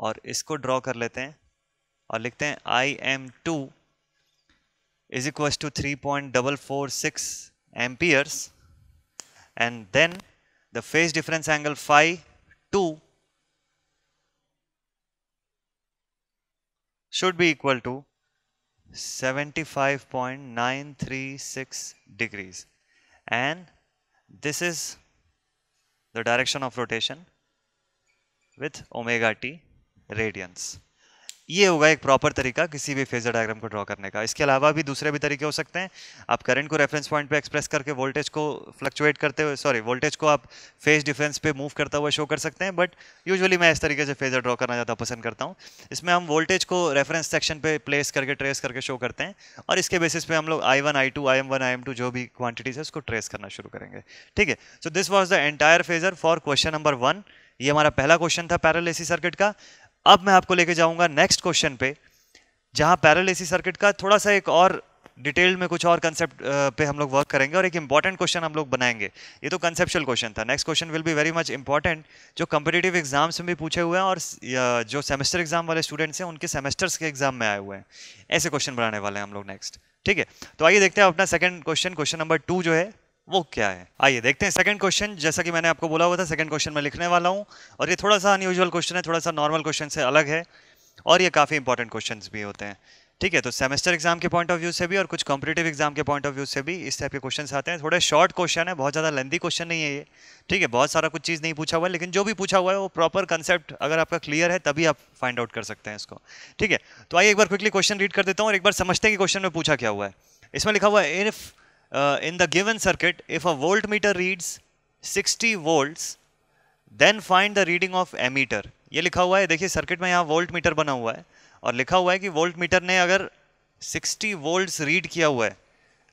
Speaker 1: और इसको ड्रॉ कर लेते हैं और लिखते हैं I M two is equal to three point double four six amperes and then the phase difference angle phi two should be equal to 75.936 degrees and this is the direction of rotation with omega t radians. ये होगा एक proper तरीका किसी भी phasor diagram को draw करने का इसके अलावा भी दूसरे भी तरीके हो सकते हैं आप करंट को रेफरेंस पॉइंट पे एक्सप्रेस करके वोल्टेज को फ्लक्चुएट करते हुए सॉरी वोल्टेज को आप फेज डिफरेंस पे मूव करता हुआ शो कर सकते हैं बट यूजुअली मैं इस तरीके से फेजर ड्रॉ करना ज़्यादा पसंद करता हूँ इसमें हम वोल्टेज को रेफरेंस सेक्शन पर प्लेस करके ट्रेस करके शो करते हैं और इसके बेसिस पे हम लोग I one I two I M one I M two जो भी क्वांटिटीज़ है उसको ट्रेस करना शुरू करेंगे ठीक है so this was the entire phasor for question number one ये हमारा पहला क्वेश्चन था पैरल एसी सर्किट का अब मैं आपको लेके जाऊंगा नेक्स्ट क्वेश्चन पे जहां पैरल एसी सर्किट का थोड़ा सा एक और डिटेल में कुछ और कंसेप्ट पे हम लोग वर्क करेंगे और एक इंपॉर्टेंट क्वेश्चन हम लोग बनाएंगे ये तो कंसेप्चुअल क्वेश्चन था next question will be very much important जो कम्पिटेटिव एग्जाम्स में भी पूछे हुए हैं और जो सेमेस्टर एग्जाम वाले स्टूडेंट्स हैं उनके सेमेस्टर्स के एग्जाम में आए हुए हैं ऐसे क्वेश्चन बनाने वाले हैं हम लोग नेक्स्ट ठीक है तो आइए देखते हैं अपना second question question number two जो है वो क्या है आइए देखते हैं सेकंड क्वेश्चन जैसा कि मैंने आपको बोला हुआ था सेकंड क्वेश्चन मैं लिखने वाला हूँ और ये थोड़ा सा अनयूजल क्वेश्चन है थोड़ा सा नॉर्मल क्वेश्चन से अलग है और ये काफ़ी इंपॉर्टेंट क्वेश्चन भी होते हैं ठीक है तो सेमेस्टर एग्जाम के पॉइंट ऑफ व्यू से भी और कुछ कॉम्पिटेटिव एग्जाम के पॉइंट ऑफ व्यू से भी इस टाइप के क्वेश्चन आते हैं थोड़े शॉर्ट क्वेश्चन है बहुत ज़्यादा लेंदी क्वेश्चन नहीं है ये ठीक है बहुत सारा कुछ चीज़ नहीं पूछा हुआ है लेकिन जो भी पूछा हुआ है वो प्रॉपर कंसेप्ट अगर आपका क्लियर है तभी आप फाइंड आउट कर सकते हैं इसको ठीक है तो आइए एक बार क्विकली क्वेश्चन रीड कर देता हूँ और एक बार समझते हैं कि क्वेश्चन में पूछा क्या हुआ है इसमें लिखा हुआ है if uh, in the given circuit, if a voltmeter reads 60 volts, then find the reading of ammeter ये लिखा हुआ है देखिए सर्किट में यहाँ वोल्ट मीटर बना हुआ है और लिखा हुआ है कि वोल्ट मीटर ने अगर 60 वोल्ट्स रीड किया हुआ है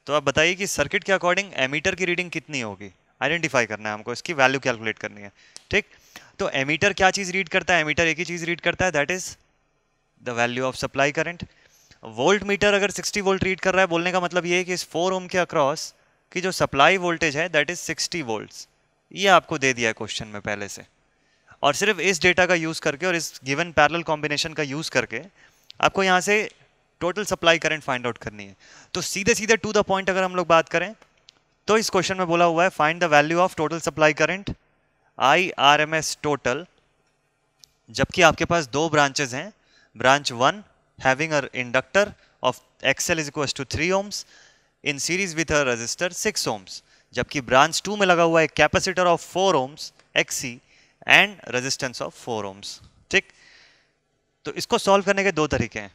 Speaker 1: तो आप बताइए कि सर्किट के अकॉर्डिंग एमीटर की रीडिंग कितनी होगी आइडेंटिफाई करना है हमको इसकी वैल्यू कैलकुलेट करनी है ठीक तो एमीटर क्या चीज़ रीड करता है एमीटर एक ही चीज़ रीड करता है that is the value of supply current voltmeter अगर 60 वोल्ट रीड कर रहा है बोलने का मतलब ये है कि इस फोर ओम के अक्रॉस की जो सप्लाई वोल्टेज है दैट इज 60 वोल्ट्स ये आपको दे दिया है क्वेश्चन में पहले से और सिर्फ इस डेटा का यूज़ करके और इस गिवन पैरल कॉम्बिनेशन का यूज़ करके आपको यहाँ से total supply current find out करनी है तो सीधे सीधे टू द पॉइंट अगर हम लोग बात करें तो इस क्वेश्चन में बोला हुआ है find the value of total supply current I R M S total जबकि आपके पास दो ब्रांचेज हैं branch one having a inductor of XL is equals to 3 ohms in series with a resistor 6 ohms. जबकि ब्रांच टू में लगा हुआ है capacitor of 4 ohms XC and resistance of 4 ohms ठीक तो इसको सॉल्व करने के दो तरीके हैं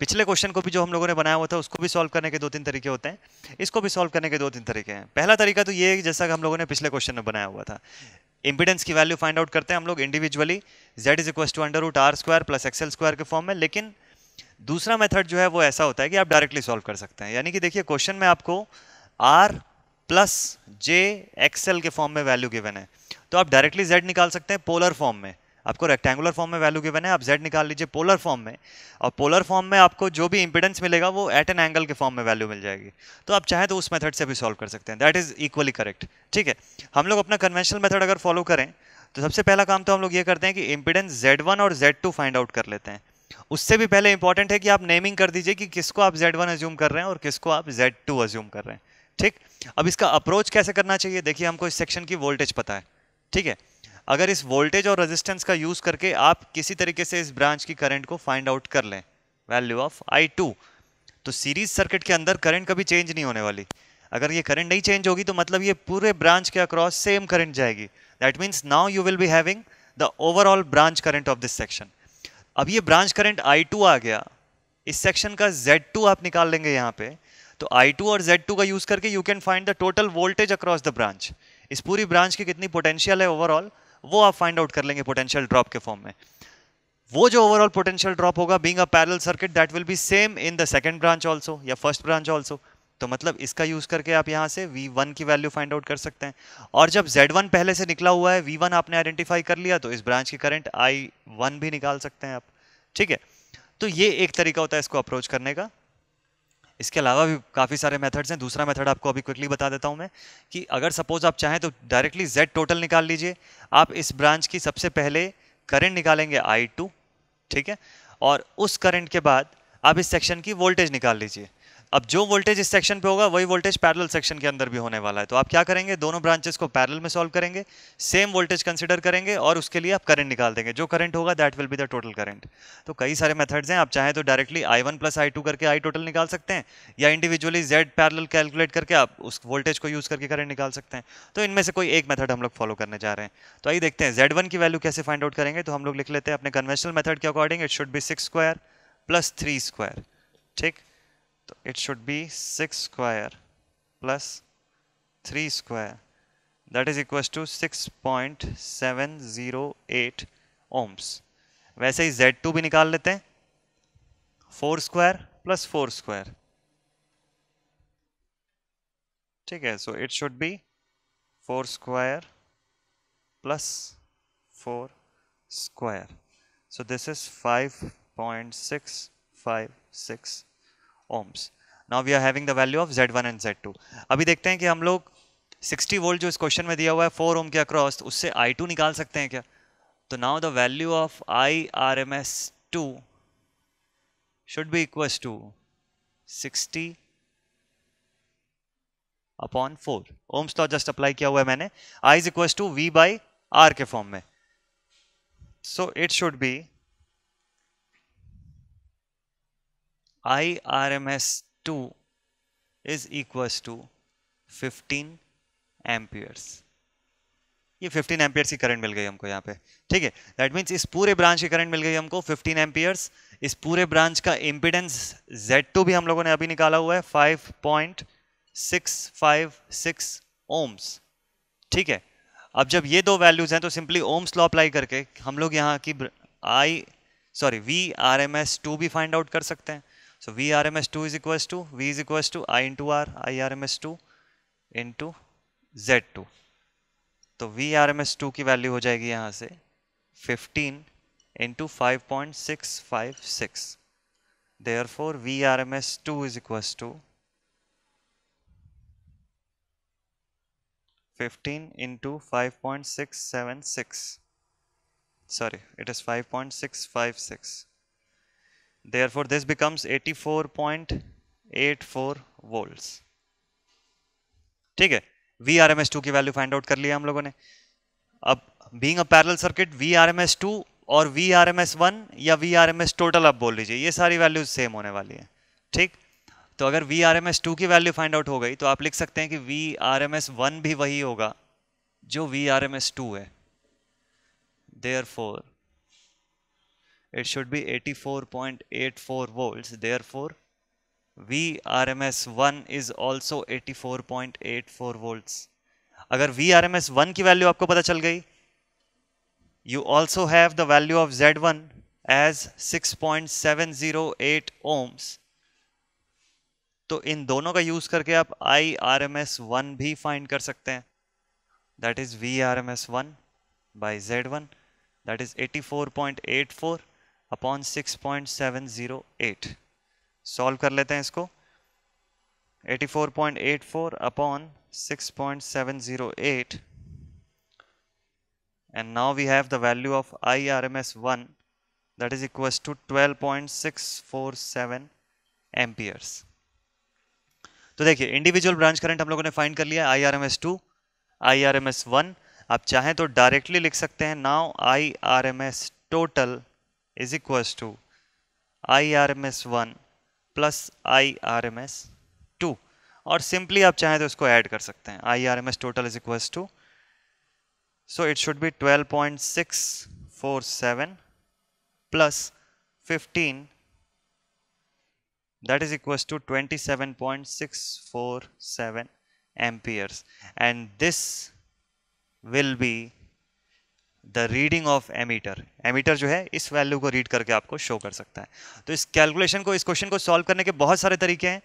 Speaker 1: पिछले क्वेश्चन को भी जो हम लोगों ने बनाया हुआ था उसको भी सॉल्व करने के दो तीन तरीके होते हैं इसको भी सॉल्व करने के दो तीन तरीके हैं पहला तरीका तो ये जैसा कि हम लोगों ने पिछले क्वेश्चन में बनाया हुआ था इंपीडेंस की वैल्यू फाइंड आउट करते हैं हम लोग individually Z is equal to under root R square plus XL square के फॉर्म में लेकिन दूसरा मेथड जो है वो ऐसा होता है कि आप डायरेक्टली सॉल्व कर सकते हैं यानी कि देखिए क्वेश्चन में आपको आर प्लस जे एक्सएल के फॉर्म में वैल्यू गिवन है तो आप डायरेक्टली जेड निकाल सकते हैं पोलर फॉर्म में आपको रेक्टेंगुलर फॉर्म में वैल्यू गिवन है आप जेड निकाल लीजिए पोलर फॉर्म में और पोलर फॉर्म में आपको जो भी इंपिडेंस मिलेगा वो एट एन एंगल के फॉर्म में वैल्यू मिल जाएगी तो आप चाहें तो उस मेथड से भी सॉल्व कर सकते हैं दैट इज़ इक्वली करेक्ट ठीक है हम लोग अपना कन्वेंशनल मेथड अगर फॉलो करें तो सबसे पहला काम तो हम लोग ये करते हैं कि इम्पिडेंस वन और टू फाइंड आउट कर लेते हैं उससे भी पहले इंपॉर्टेंट है कि आप नेमिंग कर दीजिए कि किसको आप वन एज्यूम कर रहे हैं और किसको आप टू एज्यूम कर रहे हैं ठीक अब इसका अप्रोच कैसे करना चाहिए देखिए हमको इस सेक्शन की वोल्टेज पता है ठीक है अगर इस वोल्टेज और रेजिस्टेंस का यूज़ करके आप किसी तरीके से इस ब्रांच की करंट को फाइंड आउट कर लें वैल्यू ऑफ आई टू तो सीरीज सर्किट के अंदर करंट कभी चेंज नहीं होने वाली अगर ये करंट नहीं चेंज होगी तो मतलब ये पूरे ब्रांच के अक्रॉस सेम करंट जाएगी that means now you will be having the overall branch current of this section अब ये ब्रांच करंट आई टू आ गया इस सेक्शन का जेड टू आप निकाल लेंगे यहाँ पे तो आई टू और जेड टू का यूज़ करके you can find the total voltage across the branch इस पूरी ब्रांच की कितनी पोटेंशियल है ओवरऑल वो आप फाइंड आउट कर लेंगे पोटेंशियल ड्रॉप के फॉर्म में वो जो ओवरऑल पोटेंशियल ड्रॉप होगा being a parallel circuit that will be same in the second branch also या फर्स्ट ब्रांच ऑल्सो तो मतलब इसका यूज़ करके आप यहां से V1 की वैल्यू फाइंड आउट कर सकते हैं और जब Z1 पहले से निकला हुआ है V1 आपने आइडेंटिफाई कर लिया तो इस ब्रांच की करंट I1 भी निकाल सकते हैं आप ठीक है तो ये एक तरीका होता है इसको अप्रोच करने का इसके अलावा भी काफ़ी सारे मेथड्स हैं दूसरा मेथड आपको अभी क्विकली बता देता हूं मैं कि अगर सपोज़ आप चाहें तो डायरेक्टली जेड टोटल निकाल लीजिए आप इस ब्रांच की सबसे पहले करंट निकालेंगे आई टू ठीक है और उस करंट के बाद आप इस सेक्शन की वोल्टेज निकाल लीजिए अब जो वोल्टेज इस सेक्शन पे होगा वही वोल्टेज पैरेलल सेक्शन के अंदर भी होने वाला है तो आप क्या करेंगे दोनों ब्रांचेस को पैरेलल में सॉल्व करेंगे सेम वोल्टेज कंसिडर करेंगे और उसके लिए आप करंट निकाल देंगे जो करंट होगा that will be the total current तो कई सारे मेथड्स हैं आप चाहें तो directly I one plus I two करके आई टोटल निकाल सकते हैं या इंडिविजुअली जेड पैरल कैलकुलेट करके आप उस वोल्टेज को यूज़ करके करंट निकाल सकते हैं तो इनमें से कोई एक मेथड हम लोग फॉलो करने जा रहे हैं तो आइए देखते हैं जेड वन की वैल्यू कैसे फाइंड आउट करेंगे तो हम लोग लिख लेते हैं अपने कन्वेंशनल मेथड के according it should be six square plus three square ठीक तो it should be six square plus three square that is to six point seven zero eight ohms वैसे ही जेड टू भी निकाल लेते हैं four square plus four square ठीक है so it should be four square plus four square so this is five five point six six ohms now we are having the value of Z one and Z two अभी देखते हैं कि हम लोग 60 volt जो इस question में दिया हुआ है फोर ओम के अक्रॉस उससे आई टू निकाल सकते हैं क्या तो now the value of I R M S two should be equal to 60 upon four ohms तो जस्ट अप्लाई किया हुआ है मैंने I is equal to V by R के फॉर्म में so it should be IRMS2 is equals to 15 amperes ये 15 amperes की current मिल गई हमको यहाँ पे ठीक है दैट मीन्स इस पूरे ब्रांच की करंट मिल गई हमको 15 एम्पियर्स इस पूरे ब्रांच का इम्पिडेंस Z2 भी हम लोगों ने अभी निकाला हुआ है 5.656 ओम्स ठीक है अब जब ये दो वैल्यूज हैं तो सिंपली ओम्स लॉ अप्लाई करके हम लोग यहाँ की I sorry V R M S two भी फाइंड आउट कर सकते हैं So VRMS2 is equals to V is equals to I into R IRMS2 into Z2 तो VRMS2 की वैल्यू हो जाएगी यहाँ से 15 into five point six five six therefore V R M S two is equals to fifteen into five point six seven six sorry it is five point six five six Therefore, this becomes 84.84 volts. ठीक है V R M S two की value find out कर लिया हम लोगों ने अब being a parallel circuit V R M S two और V R M S one या V R M S total आप बोल लीजिए ये सारी वैल्यूज सेम होने वाली है ठीक तो अगर V R M S two की वैल्यू फाइंड आउट हो गई तो आप लिख सकते हैं कि V R M S one भी वही होगा जो V R M S two है therefore it should be 84.84 volts therefore 1 is also 84.84 volts agar अगर 1 ki value aapko pata chal gayi you also have the value of Z1 as 6.708 ohms तो इन दोनों का use करके आप I R M S one भी find कर सकते हैं that is V R M S one by Z one that is eighty four point eight four upon six point seven zero eight solve कर लेते हैं इसको eighty four point eight four upon six point seven zero eight I M S S that that of two twelve point six four seven amperes तो देखिए individual branch current हम लोगों ने find कर लिया I R M S two I R M S one आप चाहें तो डायरेक्टली लिख सकते हैं now I R M S total to I R M S one plus I R M S two और सिंपली आप चाहें तो इसको ऐड कर सकते हैं I R M S total is equals to so it should be twelve point six four seven plus fifteen is that is equals to 27.647 amperes and this will be the reading of ammeter ammeter जो है इस value को read करके आपको show कर सकता है तो इस कैलकुलेशन को इस क्वेश्चन को सॉल्व करने के बहुत सारे तरीके हैं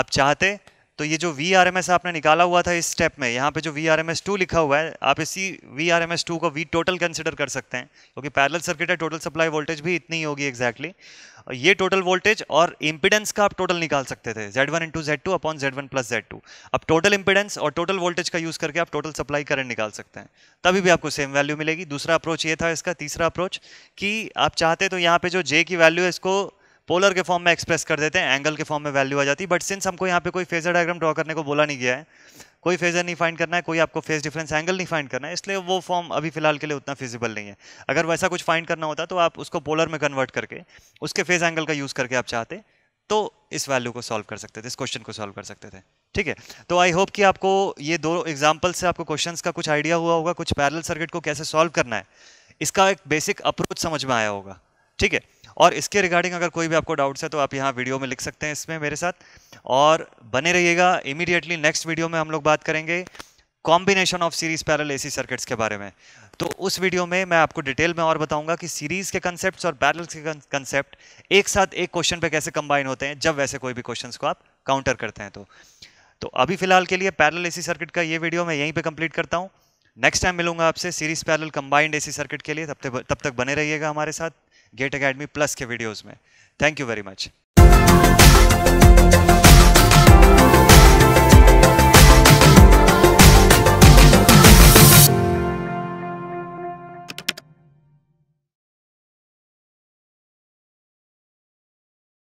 Speaker 1: आप चाहते तो ये जो वी आर एम एस आपने निकाला हुआ था इस स्टेप में यहाँ पे जो V R M S two लिखा हुआ है आप इसी V R M S two को वी टोटल कंसिडर कर सकते हैं क्योंकि पैरल सर्किट है टोटल सप्लाई वोल्टेज भी इतनी ही होगी एक्जैक्टली exactly. ये टोटल वोल्टेज और इम्पिडेंस का आप टोटल निकाल सकते थे Z one into Z two upon Z one plus Z two अब टोटल इम्पिडेंस और टोटल वोल्टेज का यूज़ करके आप टोटल सप्लाई करंट निकाल सकते हैं तभी भी आपको सेम वैल्यू मिलेगी दूसरा अप्रोच ये था इसका तीसरा अप्रोच कि आप चाहते तो यहाँ पे जो जे की वैल्यू है इसको पोलर के फॉर्म में एक्सप्रेस कर देते हैं एंगल के फॉर्म में वैल्यू आ जाती है बट सिंस हमको यहाँ पे कोई फेजर डायग्राम ड्रॉ करने को बोला नहीं गया है कोई फेजर नहीं फाइंड करना है कोई आपको फेज डिफरेंस एंगल नहीं फाइंड करना है इसलिए वो फॉर्म अभी फिलहाल के लिए उतना फिजिबल नहीं है अगर वैसा कुछ फाइंड करना होता तो आप उसको पोलर में कन्वर्ट करके उसके फेज एंगल का यूज़ करके आप चाहते तो इस वैल्यू को सॉल्व कर सकते थे इस क्वेश्चन को सॉल्व कर सकते थे ठीक है तो आई होप कि आपको ये दो एग्जाम्पल से आपको क्वेश्चन का कुछ आइडिया हुआ होगा कुछ पैरल सर्किट को कैसे सॉल्व करना है इसका एक बेसिक अप्रोच समझ में आया होगा ठीक है और इसके रिगार्डिंग अगर कोई भी आपको डाउट्स है तो आप यहाँ वीडियो में लिख सकते हैं इसमें मेरे साथ और बने रहिएगा इमीडिएटली नेक्स्ट वीडियो में हम लोग बात करेंगे combination of series parallel AC circuits के बारे में तो उस वीडियो में मैं आपको डिटेल में और बताऊंगा कि सीरीज के कंसेप्ट और पैरल्स के कंसेप्ट एक साथ एक क्वेश्चन पे कैसे कंबाइन होते हैं जब वैसे कोई भी क्वेश्चंस को आप काउंटर करते हैं तो तो अभी फिलहाल के लिए पैरल एसी सर्किट का ये वीडियो मैं यहीं पर कंप्लीट करता हूँ नेक्स्ट टाइम मिलूंगा आपसे series parallel combined a circuit के लिए तब तक तब तक बने रहिएगा हमारे साथ गेट अकेडमी प्लस के वीडियोज़ में थैंक यू वेरी मच